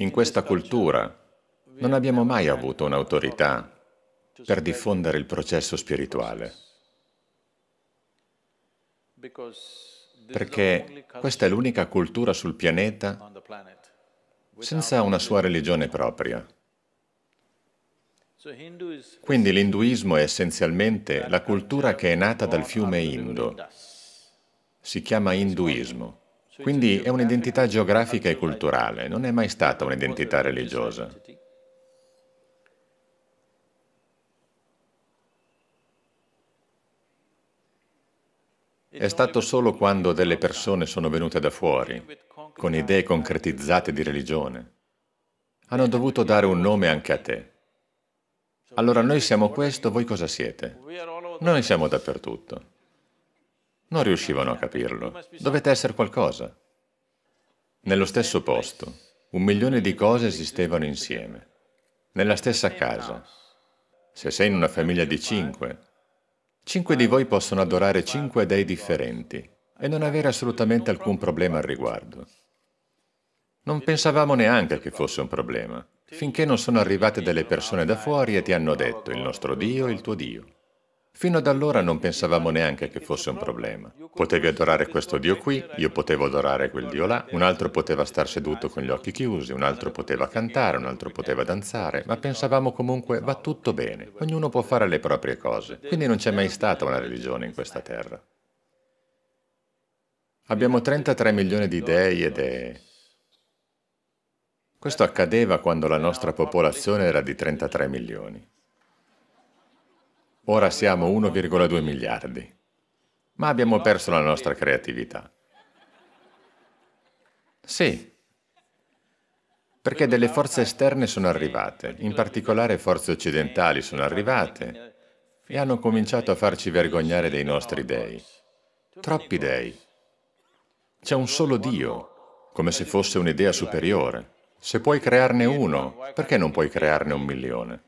In questa cultura non abbiamo mai avuto un'autorità per diffondere il processo spirituale, perché questa è l'unica cultura sul pianeta senza una sua religione propria. Quindi l'induismo è essenzialmente la cultura che è nata dal fiume Indo. Si chiama induismo. Quindi è un'identità geografica e culturale, non è mai stata un'identità religiosa. È stato solo quando delle persone sono venute da fuori, con idee concretizzate di religione. Hanno dovuto dare un nome anche a te. Allora noi siamo questo, voi cosa siete? Noi siamo dappertutto. Non riuscivano a capirlo. Dovete essere qualcosa. Nello stesso posto, un milione di cose esistevano insieme. Nella stessa casa. Se sei in una famiglia di cinque, cinque di voi possono adorare cinque dei differenti e non avere assolutamente alcun problema al riguardo. Non pensavamo neanche che fosse un problema, finché non sono arrivate delle persone da fuori e ti hanno detto il nostro Dio il tuo Dio. Fino ad allora non pensavamo neanche che fosse un problema. Potevi adorare questo Dio qui, io potevo adorare quel Dio là, un altro poteva star seduto con gli occhi chiusi, un altro poteva cantare, un altro poteva danzare, ma pensavamo comunque va tutto bene, ognuno può fare le proprie cose. Quindi non c'è mai stata una religione in questa terra. Abbiamo 33 milioni di dei e dee. Questo accadeva quando la nostra popolazione era di 33 milioni. Ora siamo 1,2 miliardi, ma abbiamo perso la nostra creatività. Sì, perché delle forze esterne sono arrivate, in particolare forze occidentali sono arrivate e hanno cominciato a farci vergognare dei nostri dei. Troppi dei. C'è un solo Dio, come se fosse un'idea superiore. Se puoi crearne uno, perché non puoi crearne un milione?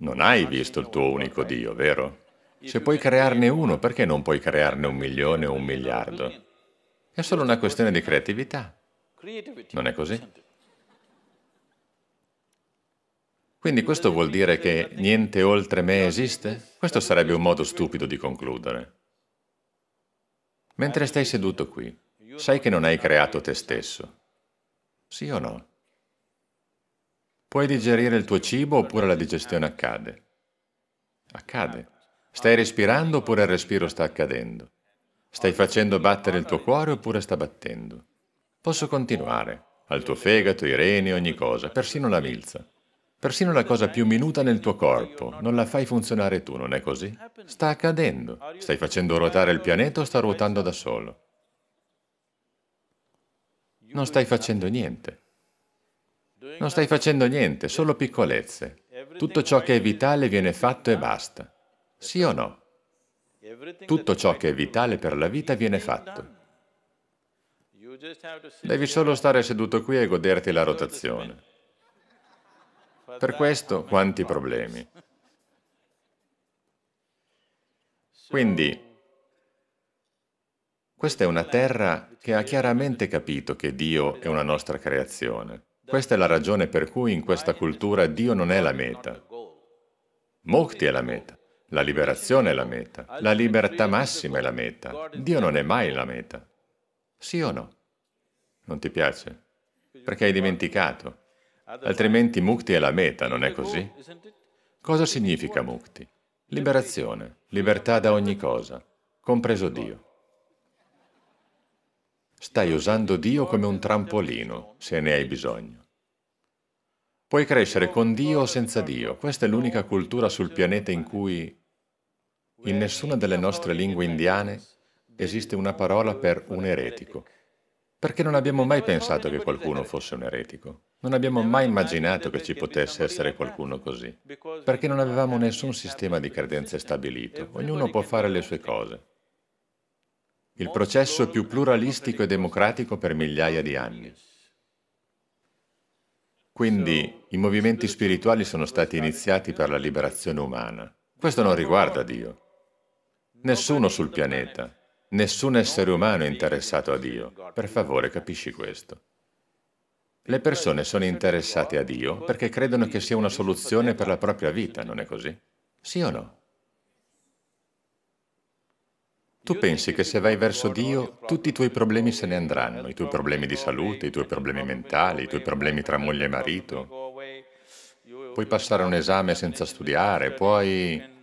Non hai visto il tuo unico Dio, vero? Se puoi crearne uno, perché non puoi crearne un milione o un miliardo? È solo una questione di creatività. Non è così? Quindi questo vuol dire che niente oltre me esiste? Questo sarebbe un modo stupido di concludere. Mentre stai seduto qui, sai che non hai creato te stesso. Sì o no? Puoi digerire il tuo cibo oppure la digestione accade. Accade. Stai respirando oppure il respiro sta accadendo. Stai facendo battere il tuo cuore oppure sta battendo. Posso continuare. Al tuo fegato, i reni, ogni cosa, persino la milza. Persino la cosa più minuta nel tuo corpo, non la fai funzionare tu, non è così? Sta accadendo. Stai facendo ruotare il pianeta o sta ruotando da solo? Non stai facendo niente. Non stai facendo niente, solo piccolezze. Tutto ciò che è vitale viene fatto e basta. Sì o no? Tutto ciò che è vitale per la vita viene fatto. Devi solo stare seduto qui e goderti la rotazione. Per questo, quanti problemi. Quindi, questa è una terra che ha chiaramente capito che Dio è una nostra creazione. Questa è la ragione per cui in questa cultura Dio non è la meta. Mukti è la meta. La liberazione è la meta. La libertà massima è la meta. Dio non è mai la meta. Sì o no? Non ti piace? Perché hai dimenticato. Altrimenti mukti è la meta, non è così? Cosa significa mukti? Liberazione, libertà da ogni cosa, compreso Dio. Stai usando Dio come un trampolino, se ne hai bisogno. Puoi crescere con Dio o senza Dio. Questa è l'unica cultura sul pianeta in cui in nessuna delle nostre lingue indiane esiste una parola per un eretico. Perché non abbiamo mai pensato che qualcuno fosse un eretico. Non abbiamo mai immaginato che ci potesse essere qualcuno così. Perché non avevamo nessun sistema di credenze stabilito. Ognuno può fare le sue cose. Il processo più pluralistico e democratico per migliaia di anni. Quindi i movimenti spirituali sono stati iniziati per la liberazione umana. Questo non riguarda Dio. Nessuno sul pianeta, nessun essere umano è interessato a Dio. Per favore, capisci questo. Le persone sono interessate a Dio perché credono che sia una soluzione per la propria vita, non è così? Sì o no? Tu pensi che se vai verso Dio tutti i tuoi problemi se ne andranno, i tuoi problemi di salute, i tuoi problemi mentali, i tuoi problemi tra moglie e marito. Puoi passare un esame senza studiare, puoi...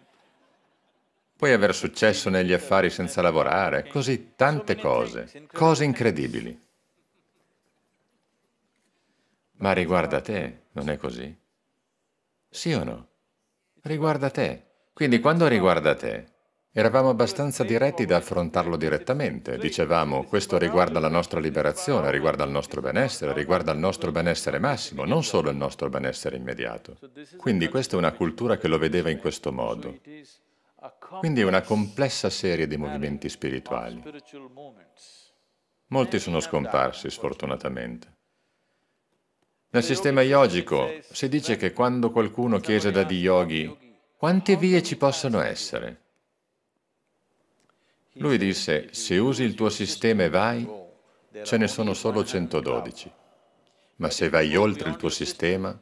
Puoi aver successo negli affari senza lavorare, così tante cose, cose incredibili. Ma riguarda te, non è così? Sì o no? Riguarda te. Quindi quando riguarda te, Eravamo abbastanza diretti da affrontarlo direttamente. Dicevamo, questo riguarda la nostra liberazione, riguarda il nostro benessere, riguarda il nostro benessere massimo, non solo il nostro benessere immediato. Quindi questa è una cultura che lo vedeva in questo modo. Quindi è una complessa serie di movimenti spirituali. Molti sono scomparsi, sfortunatamente. Nel sistema yogico si dice che quando qualcuno chiese da di yogi quante vie ci possono essere, lui disse, se usi il tuo sistema e vai, ce ne sono solo 112. Ma se vai oltre il tuo sistema,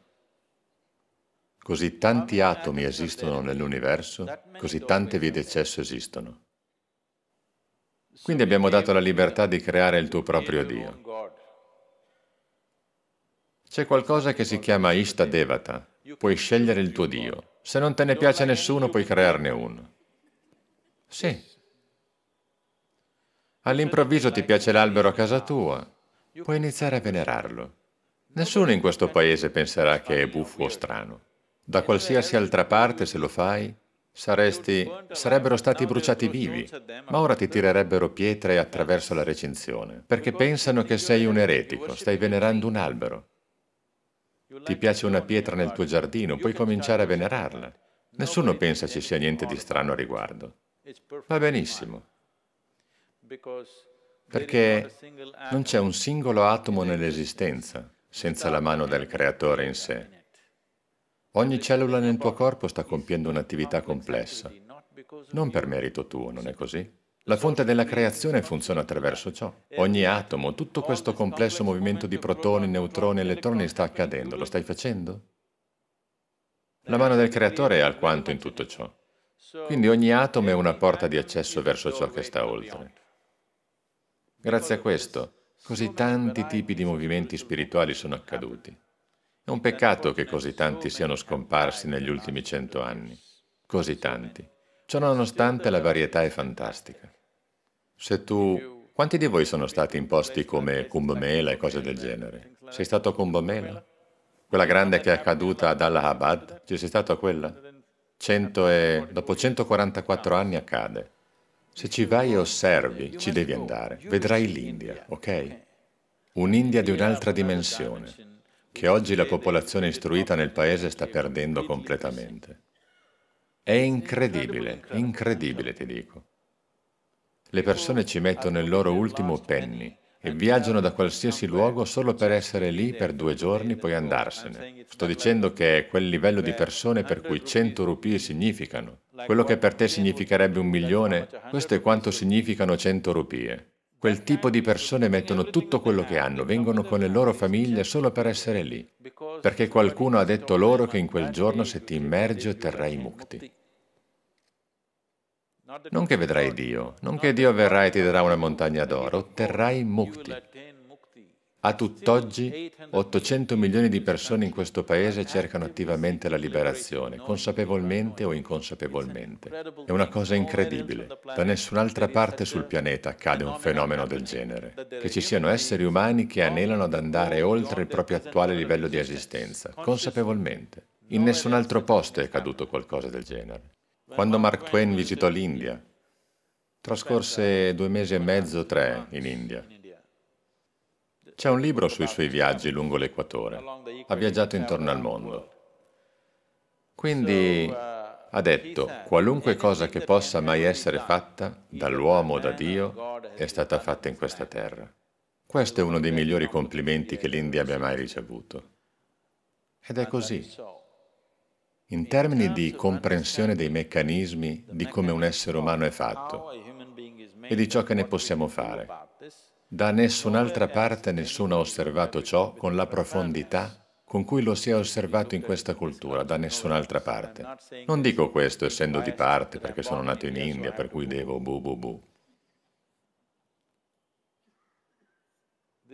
così tanti atomi esistono nell'universo, così tante vie d'eccesso esistono. Quindi abbiamo dato la libertà di creare il tuo proprio Dio. C'è qualcosa che si chiama Ishta Devata. puoi scegliere il tuo Dio. Se non te ne piace nessuno, puoi crearne uno. Sì, All'improvviso ti piace l'albero a casa tua, puoi iniziare a venerarlo. Nessuno in questo paese penserà che è buffo o strano. Da qualsiasi altra parte, se lo fai, saresti... sarebbero stati bruciati vivi, ma ora ti tirerebbero pietre attraverso la recinzione, perché pensano che sei un eretico, stai venerando un albero. Ti piace una pietra nel tuo giardino, puoi cominciare a venerarla. Nessuno pensa ci sia niente di strano a riguardo. Va benissimo perché non c'è un singolo atomo nell'esistenza senza la mano del creatore in sé. Ogni cellula nel tuo corpo sta compiendo un'attività complessa, non per merito tuo, non è così? La fonte della creazione funziona attraverso ciò. Ogni atomo, tutto questo complesso movimento di protoni, neutroni, elettroni sta accadendo, lo stai facendo? La mano del creatore è alquanto in tutto ciò. Quindi ogni atomo è una porta di accesso verso ciò che sta oltre. Grazie a questo, così tanti tipi di movimenti spirituali sono accaduti. È un peccato che così tanti siano scomparsi negli ultimi cento anni. Così tanti. Ciò nonostante la varietà è fantastica. Se tu... Quanti di voi sono stati in posti come Kumbh Mela e cose del genere? Sei stato a Kumbh Mela? Quella grande che è accaduta ad Allahabad? Ci sei stato a quella? 100 e... dopo 144 anni accade. Se ci vai e osservi, ci devi andare, vedrai l'India, ok? Un'India di un'altra dimensione, che oggi la popolazione istruita nel paese sta perdendo completamente. È incredibile, incredibile ti dico. Le persone ci mettono il loro ultimo penny e viaggiano da qualsiasi luogo solo per essere lì per due giorni, poi andarsene. Sto dicendo che è quel livello di persone per cui 100 rupie significano. Quello che per te significherebbe un milione, questo è quanto significano 100 rupie. Quel tipo di persone mettono tutto quello che hanno, vengono con le loro famiglie solo per essere lì, perché qualcuno ha detto loro che in quel giorno se ti immergi otterrai mukti. Non che vedrai Dio, non che Dio verrà e ti darà una montagna d'oro, otterrai mukti. A tutt'oggi 800 milioni di persone in questo paese cercano attivamente la liberazione, consapevolmente o inconsapevolmente. È una cosa incredibile. Da nessun'altra parte sul pianeta accade un fenomeno del genere. Che ci siano esseri umani che anelano ad andare oltre il proprio attuale livello di esistenza, consapevolmente. In nessun altro posto è accaduto qualcosa del genere. Quando Mark Twain visitò l'India, trascorse due mesi e mezzo, tre, in India. C'è un libro sui suoi viaggi lungo l'equatore. Ha viaggiato intorno al mondo. Quindi ha detto, qualunque cosa che possa mai essere fatta dall'uomo o da Dio è stata fatta in questa terra. Questo è uno dei migliori complimenti che l'India abbia mai ricevuto. Ed è così. In termini di comprensione dei meccanismi di come un essere umano è fatto e di ciò che ne possiamo fare, da nessun'altra parte nessuno ha osservato ciò con la profondità con cui lo si è osservato in questa cultura, da nessun'altra parte. Non dico questo essendo di parte, perché sono nato in India, per cui devo bu bu bu.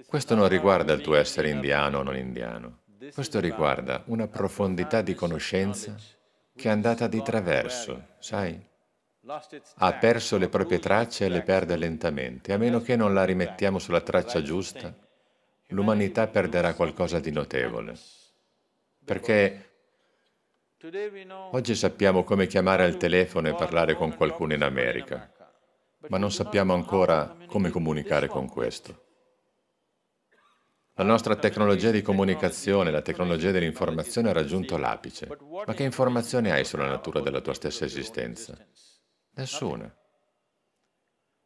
Questo non riguarda il tuo essere indiano o non indiano. Questo riguarda una profondità di conoscenza che è andata di traverso, sai? ha perso le proprie tracce e le perde lentamente. A meno che non la rimettiamo sulla traccia giusta, l'umanità perderà qualcosa di notevole. Perché oggi sappiamo come chiamare al telefono e parlare con qualcuno in America, ma non sappiamo ancora come comunicare con questo. La nostra tecnologia di comunicazione, la tecnologia dell'informazione ha raggiunto l'apice. Ma che informazione hai sulla natura della tua stessa esistenza? Nessuna.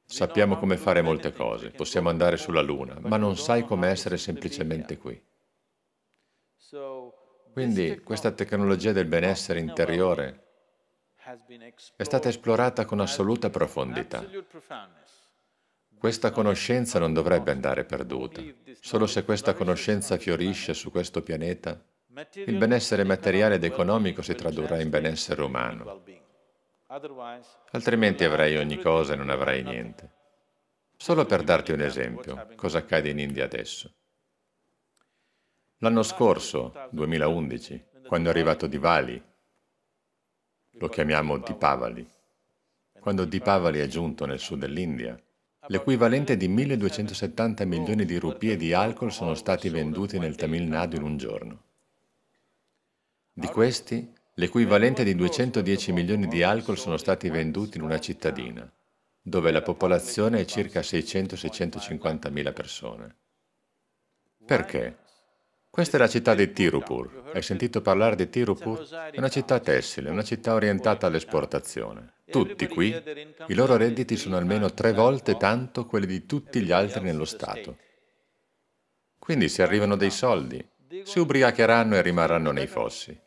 Sappiamo come fare molte cose, possiamo andare sulla Luna, ma non sai come essere semplicemente qui. Quindi questa tecnologia del benessere interiore è stata esplorata con assoluta profondità. Questa conoscenza non dovrebbe andare perduta. Solo se questa conoscenza fiorisce su questo pianeta, il benessere materiale ed economico si tradurrà in benessere umano. Altrimenti avrei ogni cosa e non avrei niente. Solo per darti un esempio, cosa accade in India adesso. L'anno scorso, 2011, quando è arrivato Diwali, lo chiamiamo Dipavali, quando Dipavali è giunto nel sud dell'India, l'equivalente di 1270 milioni di rupie di alcol sono stati venduti nel Tamil Nadu in un giorno. Di questi, L'equivalente di 210 milioni di alcol sono stati venduti in una cittadina, dove la popolazione è circa 600-650 mila persone. Perché? Questa è la città di Tirupur. Hai sentito parlare di Tirupur? È una città tessile, una città orientata all'esportazione. Tutti qui, i loro redditi sono almeno tre volte tanto quelli di tutti gli altri nello Stato. Quindi se arrivano dei soldi, si ubriacheranno e rimarranno nei fossi.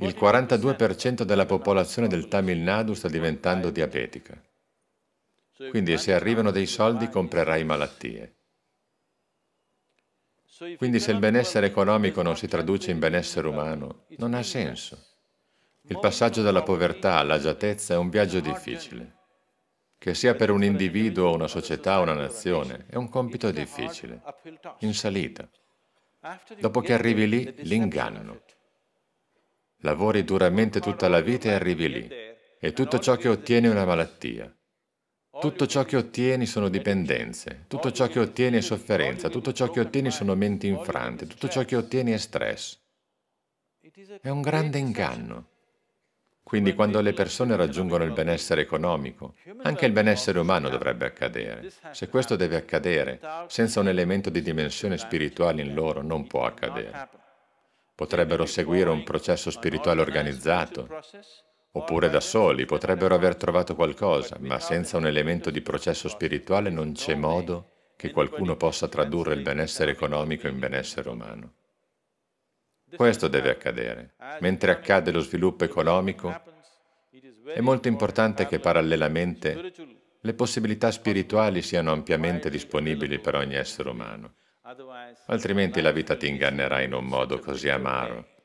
Il 42% della popolazione del Tamil Nadu sta diventando diabetica. Quindi se arrivano dei soldi comprerai malattie. Quindi se il benessere economico non si traduce in benessere umano, non ha senso. Il passaggio dalla povertà all'agiatezza è un viaggio difficile. Che sia per un individuo, una società, una nazione, è un compito difficile, in salita. Dopo che arrivi lì, l'ingannano lavori duramente tutta la vita e arrivi lì. E tutto ciò che ottieni è una malattia. Tutto ciò che ottieni sono dipendenze, tutto ciò che ottieni è sofferenza, tutto ciò che ottieni sono menti infranti, tutto ciò che ottieni è stress. È un grande inganno. Quindi quando le persone raggiungono il benessere economico, anche il benessere umano dovrebbe accadere. Se questo deve accadere, senza un elemento di dimensione spirituale in loro non può accadere potrebbero seguire un processo spirituale organizzato, oppure da soli potrebbero aver trovato qualcosa, ma senza un elemento di processo spirituale non c'è modo che qualcuno possa tradurre il benessere economico in benessere umano. Questo deve accadere. Mentre accade lo sviluppo economico, è molto importante che parallelamente le possibilità spirituali siano ampiamente disponibili per ogni essere umano. Altrimenti la vita ti ingannerà in un modo così amaro